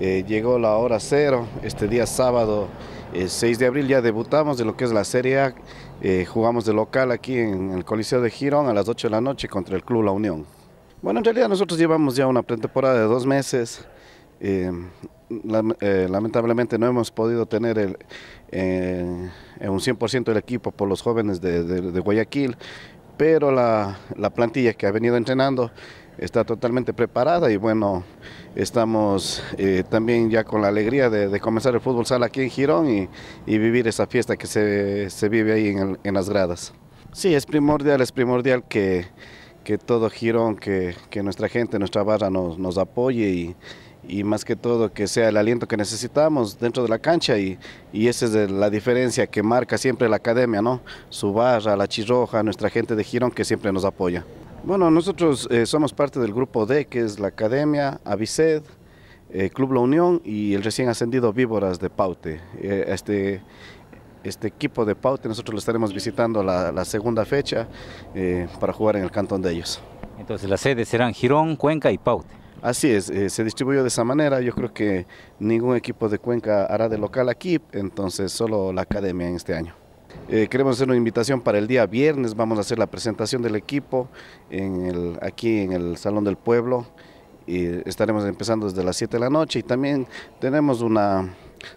Eh, llegó la hora cero, este día sábado 6 eh, de abril ya debutamos de lo que es la Serie A, eh, jugamos de local aquí en el Coliseo de Girón a las 8 de la noche contra el Club La Unión. Bueno, en realidad nosotros llevamos ya una pretemporada de dos meses, lamentablemente no hemos podido tener un 100% del equipo por los jóvenes de, Guayaquil, pero la, la plantilla que ha venido entrenando está totalmente preparada y bueno, estamos eh, también ya con la alegría de, comenzar el fútbol sala aquí en Girón y, vivir esa fiesta que se, vive ahí en, las gradas. Sí, es primordial, es primordial que, que todo Girón, que, nuestra gente, nuestra barra nos, apoye y, y más que todo que sea el aliento que necesitamos dentro de la cancha y, y esa es la diferencia que marca siempre la academia, ¿no? Su barra, la chirroja, nuestra gente de Girón que siempre nos apoya. Bueno, nosotros eh, somos parte del grupo D, que es la Academia, Aviced, eh, Club La Unión y el recién ascendido Víboras de Paute. Eh, este, este equipo de Paute nosotros lo estaremos visitando la, segunda fecha para jugar en el cantón de ellos. Entonces las sedes serán Girón, Cuenca y Paute. Así es, se distribuyó de esa manera. Yo creo que ningún equipo de Cuenca hará de local aquí, entonces solo la academia en este año. Eh, queremos hacer una invitación para el día viernes, vamos a hacer la presentación del equipo aquí en el Salón del Pueblo y estaremos empezando desde las 7 de la noche y también tenemos una,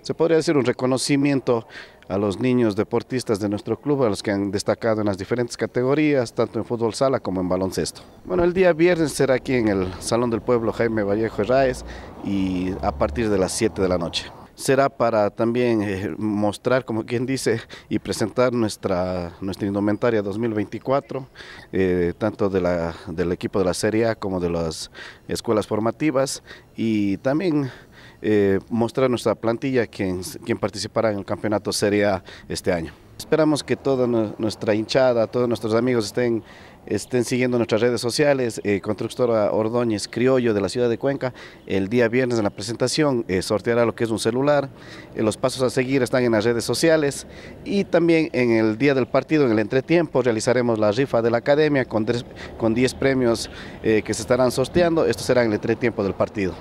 se podría decir un reconocimiento a los niños deportistas de nuestro club, a los que han destacado en las diferentes categorías, tanto en fútbol sala como en baloncesto. Bueno, el día viernes será aquí en el Salón del Pueblo Jaime Vallejo Herráez y a partir de las 7 de la noche será para también eh, mostrar, como quien dice, y presentar nuestra, nuestra indumentaria 2024, eh, tanto de la, del equipo de la Serie A como de las escuelas formativas y también... Eh, mostrar nuestra plantilla quien, quien participará en el campeonato Serie A este año. Esperamos que toda nuestra hinchada, todos nuestros amigos estén, estén siguiendo nuestras redes sociales. Eh, Constructora Ordóñez Criollo de la ciudad de Cuenca, el día viernes en la presentación eh, sorteará lo que es un celular. Eh, los pasos a seguir están en las redes sociales y también en el día del partido, en el entretiempo, realizaremos la rifa de la academia con 10 premios que se estarán sorteando. Esto será en el entretiempo del partido.